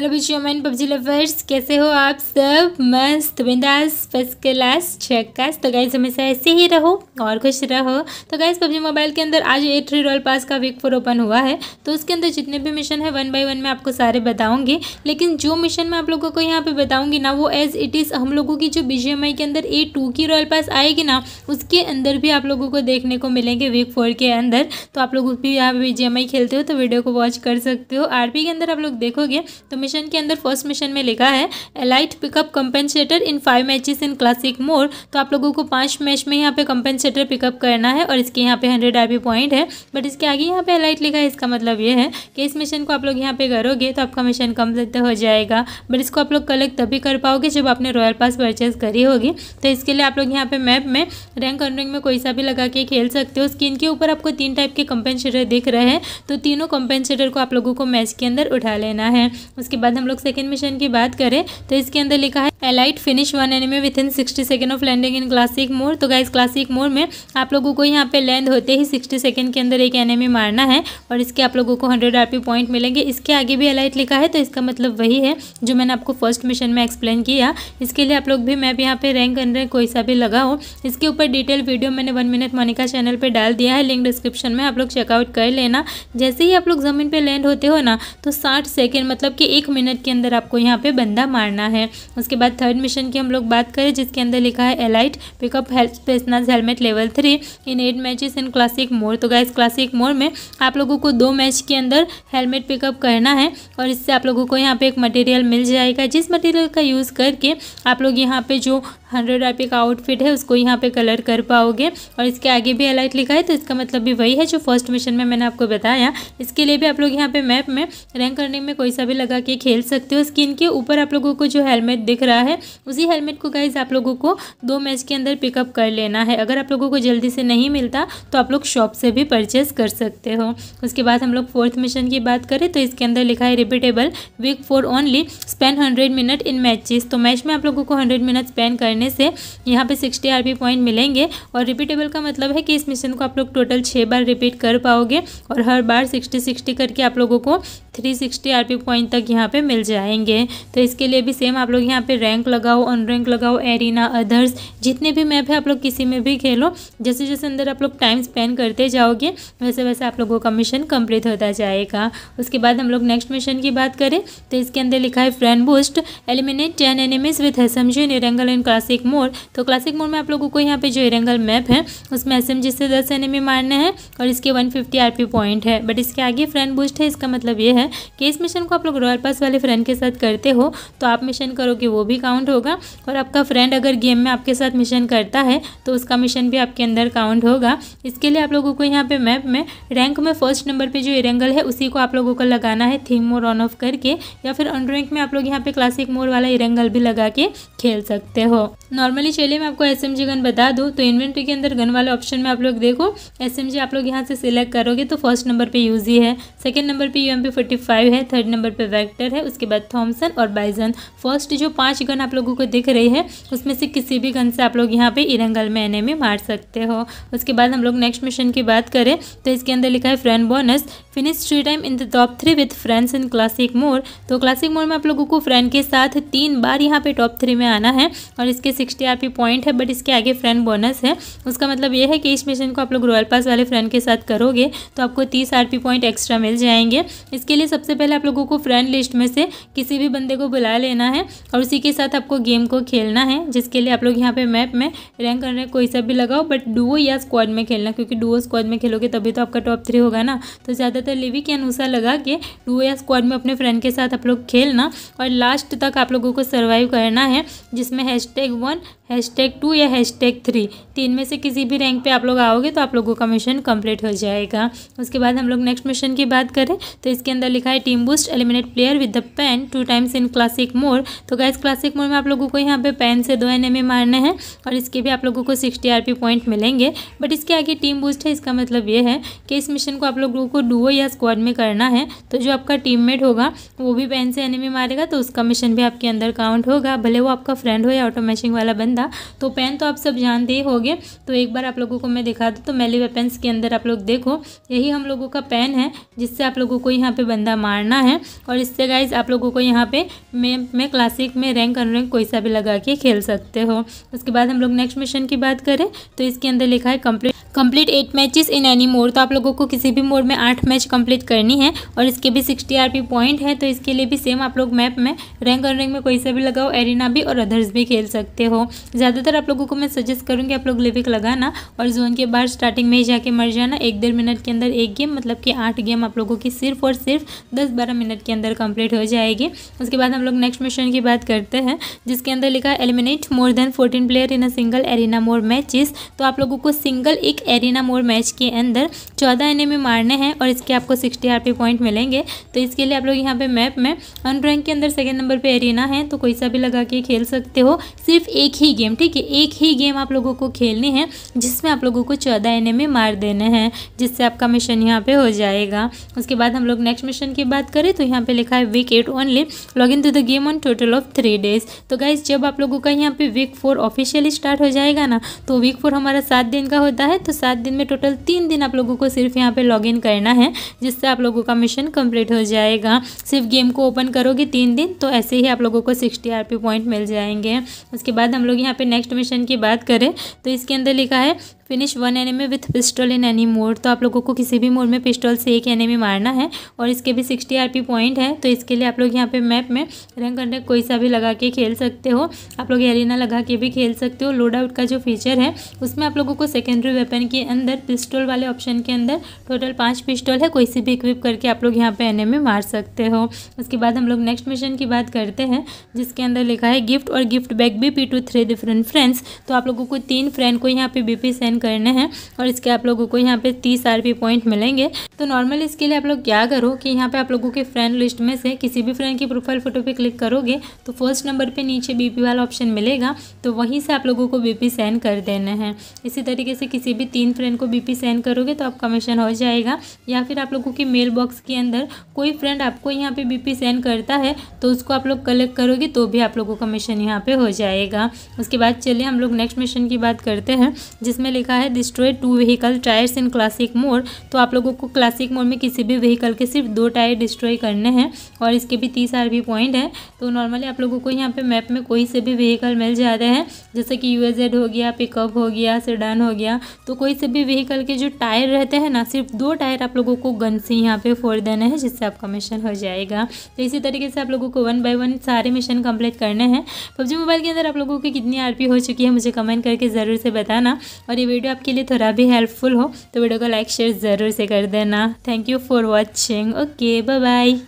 hello बच्चों man PUBG lovers कैसे हो आप सब मस्त बिंदास फर्स्ट क्लास छक्कास तो गाइज हमेशा ऐसे ही रहो और खुश रहो तो गाइज पबजी मोबाइल के अंदर आज ए थ्री रॉयल पास का वीक फोर ओपन हुआ है तो उसके अंदर जितने भी मिशन है वन बाय वन मैं आपको सारे बताऊंगी लेकिन जो मिशन मैं आप लोगों को यहाँ पे बताऊँगी ना वो एज इट इज़ हम लोगों की जो बी के अंदर ए टू की रॉयल पास आएगी ना उसके अंदर भी आप लोगों को देखने को मिलेंगे वीक फोर के अंदर तो आप लोग भी यहाँ पे बी खेलते हो तो वीडियो को वॉच कर सकते हो आर के अंदर आप लोग देखोगे तो मिशन के अंदर फर्स्ट मिशन में लिखा है elite pickup compensator in five matches in classic mode तो आप लोगों को पांच मैच में यहाँ पे कंपेंसेटर पिकअप करना है और इसके यहाँ पे हंड्रेड आई पॉइंट है बट इसके आगे यहाँ पे एलाइट लिखा है इसका मतलब ये है कि इस मिशन को आप लोग यहाँ पे करोगे तो आपका मिशन कम्प्लीट हो जाएगा बट इसको आप लोग कलेक्ट तभी कर पाओगे जब आपने रॉयल पास परचेज करी होगी तो इसके लिए आप लोग यहाँ पे मैप में रैंक अनरैंक में कोई सा भी लगा के खेल सकते हो स्किन के ऊपर आपको तीन टाइप के कंपेंसेटर दिख रहे हैं तो तीनों कंपेंसेटर को आप लोगों को मैच के अंदर उठा लेना है उसके बाद हम लोग सेकेंड मिशन की बात करें तो इसके अंदर लिखा है elite finish one enemy within sixty second of landing in classic mode तो गाइज क्लासिक मोर में आप लोगों को यहाँ पे लैंड होते ही सिक्सटी सेकेंड के अंदर एक एनिमे मारना है और इसके आप लोगों को हंड्रेड आर पॉइंट मिलेंगे इसके आगे भी एलाइट लिखा है तो इसका मतलब वही है जो मैंने आपको फर्स्ट मिशन में एक्सप्लेन किया इसके लिए आप लोग भी मैं भी यहाँ पे रैंक अंडर कोई सा भी लगा हो इसके ऊपर डिटेल वीडियो मैंने वन मिनट मोनिका चैनल पर डाल दिया है लिंक डिस्क्रिप्शन में आप लोग चेकआउट कर लेना जैसे ही आप लोग ज़मीन पर लैंड होते हो ना तो साठ सेकेंड मतलब कि एक मिनट के अंदर आपको यहाँ पर बंदा मारना है उसके बाद बाद थर्ड मिशन की हम लोग बात करें जिसके अंदर लिखा है elite pickup special helmet level three in eight matches in classic mode तो गाइज क्लासिक मोर में आप लोगों को दो मैच के अंदर हेलमेट पिकअप करना है और इससे आप लोगों को यहाँ पे एक मटेरियल मिल जाएगा जिस मटेरियल का यूज़ करके आप लोग यहाँ पे जो हंड्रेड आर का आउटफिट है उसको यहाँ पे कलर कर पाओगे और इसके आगे भी अलाइट लिखा है तो इसका मतलब भी वही है जो फर्स्ट मिशन में मैंने आपको बताया इसके लिए भी आप लोग यहाँ पे मैप में रैंक करने में कोई सा भी लगा के खेल सकते हो स्किन के ऊपर आप लोगों को जो हेलमेट दिख रहा रहा है उसी हेलमेट को गाइज आप लोगों को दो मैच के अंदर पिकअप कर लेना है अगर आप लोगों को जल्दी से नहीं मिलता तो आप लोग शॉप से भी परचेस कर सकते हो उसके बाद हम लोग फोर्थ मिशन की बात करें तो इसके अंदर लिखा है repeatable week four only spend hundred minute in matches तो मैच में आप लोगों को हंड्रेड मिनट स्पेन करने से यहाँ पे सिक्सटी आर पॉइंट मिलेंगे और रिपीटेबल का मतलब है कि इस मिशन को आप लोग टोटल छः बार रिपीट कर पाओगे और हर बार सिक्सटी सिक्सटी करके आप लोगों को three sixty R P point तक यहाँ पे मिल जाएंगे तो इसके लिए भी सेम आप लोग यहाँ पे रैंक लगाओ अन रैंक लगाओ एरिना अदर्स जितने भी मैप है आप लोग किसी में भी खेलो जैसे जैसे अंदर आप लोग टाइम स्पेंड करते जाओगे वैसे वैसे आप लोगों का मिशन कम्प्लीट होता जाएगा उसके बाद हम लोग नेक्स्ट मिशन की बात करें तो इसके अंदर लिखा है friend boost eliminate ten enemies with S M G Erangel in classic mode तो क्लासिक मोड में आप लोगों को यहाँ पे जो इरेंगल मैप है उसमें एस एम जी से दस एनिमी मारने हैं और इसके one fifty R P point है बट इसके आगे फ्रेंड बूस्ट है इसका मतलब ये है है कि इस मिशन को आप लोग रॉयल पास वाले फ्रेंड के साथ करते हो तो आप मिशन करोगे वो भी काउंट होगा और आपका फ्रेंड अगर गेम में आपके साथ मिशन करता है तो उसका मिशन भी आपके अंदर काउंट होगा इसके लिए आप लोगों को यहाँ पे मैप में रैंक में फर्स्ट नंबर पे जो इरेंगल है उसी को आप लोगों को लगाना है थीम मोड ऑन ऑफ करके या फिर अन रैंक में आप लोग यहाँ पे क्लासिक मोड वाला इरेंगल भी लगा के खेल सकते हो नॉर्मली चलिए मैं आपको एस गन बता दूँ तो इन्वेंट्री के अंदर गन वाले ऑप्शन में आप लोग देखो एस आप लोग यहाँ से सिलेक्ट करोगे तो फर्स्ट नंबर पर यूजी है सेकेंड नंबर पर यू एम पी फाइव है थर्ड नंबर पर वैक्टर है उसके बाद थॉम्सन और बाइजन फर्स्ट जो पाँच गन आप लोगों को दिख रही है उसमें से किसी भी गन से आप लोग यहाँ पे इरंगल में एने में मार सकते हो उसके बाद हम लोग नेक्स्ट मिशन की बात करें तो इसके अंदर लिखा है friend bonus finish three time in the top three with friends in classic mode तो क्लासिक मोड में आप लोगों को फ्रेंड के साथ तीन बार यहाँ पे टॉप थ्री में आना है और इसके सिक्सटी आर पॉइंट है बट इसके आगे फ्रेंड बोनस है उसका मतलब ये है कि इस मिशन को आप लोग रॉयल पास वाले फ्रेंड के साथ करोगे तो आपको तीस आर पॉइंट एक्स्ट्रा मिल जाएंगे इसके लिए सबसे पहले आप लोगों को फ्रेंड लिस्ट में से किसी भी बंदे को बुला लेना है और उसी के साथ आपको गेम को खेलना है जिसके लिए आप लोग यहाँ पे मैप में रैंक करने कोई सा भी लगाओ बट डुओ या स्क्वाड में खेलना क्योंकि डुओ स्क्वाड में खेलोगे तभी तो आपका टॉप थ्री होगा ना तो ज़्यादातर लिवी के अनुसार लगा के डुओ या स्क्वाड में अपने फ्रेंड के साथ आप लोग खेलना और लास्ट तक आप लोगों को सर्वाइव करना है जिसमें hashtag one hashtag two या हैश टैग थ्री तीन में से किसी भी रैंक पे आप लोग आओगे तो आप लोगों का मिशन कंप्लीट हो जाएगा उसके बाद हम लोग नेक्स्ट मिशन की बात करें तो इसके अंदर लिखा है team boost eliminate player with the pan two times in classic mode तो गैस क्लासिक मोड में आप लोगों को यहाँ पे पेन से दो एन मारने हैं और इसके भी आप लोगों को सिक्सटी आर पॉइंट मिलेंगे बट इसके आगे टीम बूस्ट है इसका मतलब ये है कि इस मिशन को आप लोगों को डुओ या स्क्वाड में करना है तो जो आपका मेट होगा वो भी पेन से ए मारेगा तो उसका मिशन भी आपके अंदर काउंट होगा भले वो आपका फ्रेंड हो या ऑटो वाला बंदा था तो पेन तो आप सब जानते ही होंगे तो एक बार आप लोगों को मैं दिखा दूँ तो मेली वेपन्स के अंदर आप लोग देखो यही हम लोगों का पेन है जिससे आप लोगों को यहाँ पे बंदा मारना है और इससे गाइज आप लोगों को यहाँ पे मैं में क्लासिक में रैंक अनरैंक कोई सा भी लगा के खेल सकते हो उसके बाद हम लोग नेक्स्ट मिशन की बात करें तो इसके अंदर लिखा है complete complete eight matches in any mode तो आप लोगों को किसी भी मोड में आठ मैच कंप्लीट करनी है और इसके भी सिक्सटी आर पॉइंट है तो इसके लिए भी सेम आप लोग मैप में रैंक और रैंक में कोई सा भी लगाओ एरिना भी और अदर्स भी खेल सकते हो ज़्यादातर आप लोगों को मैं सजेस्ट करूँगी आप लोग लिविक लगाना और जोन के बाहर स्टार्टिंग में ही जाके मर जाना एक डेढ़ मिनट के अंदर एक गेम मतलब कि आठ गेम आप लोगों की सिर्फ और सिर्फ दस बारह मिनट के अंदर कंप्लीट हो जाएगी उसके बाद हम लोग नेक्स्ट मिशन की बात करते हैं जिसके अंदर लिखा eliminate more than fourteen player in a single arena mode matches तो आप लोगों को सिंगल एक एक एरिना मोड मैच के अंदर चौदह में मारने हैं और इसके आपको सिक्सटी आर पॉइंट मिलेंगे तो इसके लिए आप लोग यहाँ पे मैप में अन के अंदर सेकेंड नंबर पर एरिना है तो कोई सा भी लगा के खेल सकते हो सिर्फ एक ही गेम ठीक है एक ही गेम आप लोगों को खेलनी है जिसमें आप लोगों को चौदह एन मार देने हैं जिससे आपका मिशन यहाँ पे हो जाएगा उसके बाद हम लोग नेक्स्ट मिशन की बात करें तो यहाँ पे लिखा है week eight only log in to the game on total of three days तो गाइज जब आप लोगों का यहाँ पे वीक फोर ऑफिशियली स्टार्ट हो जाएगा ना तो वीक फोर हमारा सात दिन का होता है तो सात दिन में टोटल तीन दिन आप लोगों को सिर्फ यहाँ पे लॉगिन करना है जिससे आप लोगों का मिशन कंप्लीट हो जाएगा सिर्फ गेम को ओपन करोगे तीन दिन तो ऐसे ही आप लोगों को सिक्सटी आर पॉइंट मिल जाएंगे उसके बाद हम लोग यहाँ पे नेक्स्ट मिशन की बात करें तो इसके अंदर लिखा है finish one enemy with pistol in any mode तो आप लोगों को किसी भी मोड में पिस्टल से एक एनिमी मारना है और इसके भी सिक्सटी आर पॉइंट है तो इसके लिए आप लोग यहाँ पे मैप में रैंक अंडर कोई सा भी लगा के खेल सकते हो आप लोग एरिना लगा के भी खेल सकते हो लोड आउट का जो फीचर है उसमें आप लोगों को सेकेंडरी वेपन के अंदर पिस्टल वाले ऑप्शन के अंदर टोटल पाँच पिस्टल है कोई सी भी इक्विप करके आप लोग यहाँ पे एनिमी मार सकते हो उसके बाद हम लोग नेक्स्ट मिशन की बात करते हैं जिसके अंदर लिखा है गिफ्ट और गिफ्ट बैग भी पी टू थ्री डिफरेंट फ्रेंड्स तो आप लोगों को तीन फ्रेंड को यहाँ पे बी पी सेंड करने हैं और इसके आप लोगों को यहाँ पे तीस आर पॉइंट मिलेंगे तो नॉर्मल इसके लिए आप लोग क्या करो कि यहाँ पे आप लोगों के फ्रेंड लिस्ट में से किसी भी फ्रेंड की प्रोफाइल फ़ोटो पे क्लिक करोगे तो फर्स्ट नंबर पे नीचे बीपी वाला ऑप्शन मिलेगा तो वहीं से आप लोगों को बीपी सेंड कर देना है इसी तरीके से किसी भी तीन फ्रेंड को बीपी सेंड करोगे तो आपका मिशन हो जाएगा या फिर आप लोगों की मेल बॉक्स के अंदर कोई फ्रेंड आपको यहाँ पर बीपी सेंड करता है तो उसको आप लोग कलेक्ट करोगे तो भी आप लोगों का मिशन यहाँ पर हो जाएगा उसके बाद चलिए हम लोग नेक्स्ट मिशन की बात करते हैं जिसमें लिखा लिखा है destroy two vehicle tyres in classic mode तो आप लोगों को क्लासिक मोड में किसी भी व्हीकल के सिर्फ दो टायर डिस्ट्रॉय करने हैं और इसके भी तीस आर पॉइंट है तो नॉर्मली आप लोगों को यहाँ पे मैप में कोई से भी व्हीकल मिल जाते हैं जैसे कि यू हो गया पिकअप हो गया सेडान हो गया तो कोई से भी व्हीकल के जो टायर रहते हैं ना सिर्फ दो टायर आप लोगों को गन से यहाँ पे फोड़ देना है जिससे आपका मिशन हो जाएगा तो इसी तरीके से आप लोगों को वन बाय वन सारे मिशन कंप्लीट करने हैं पबजी मोबाइल के अंदर आप लोगों की कितनी आर हो चुकी है मुझे कमेंट करके ज़रूर से बताना और ये वीडियो आपके लिए थोड़ा भी हेल्पफुल हो तो वीडियो को लाइक शेयर ज़रूर से कर देना thank you for watching okay bye bye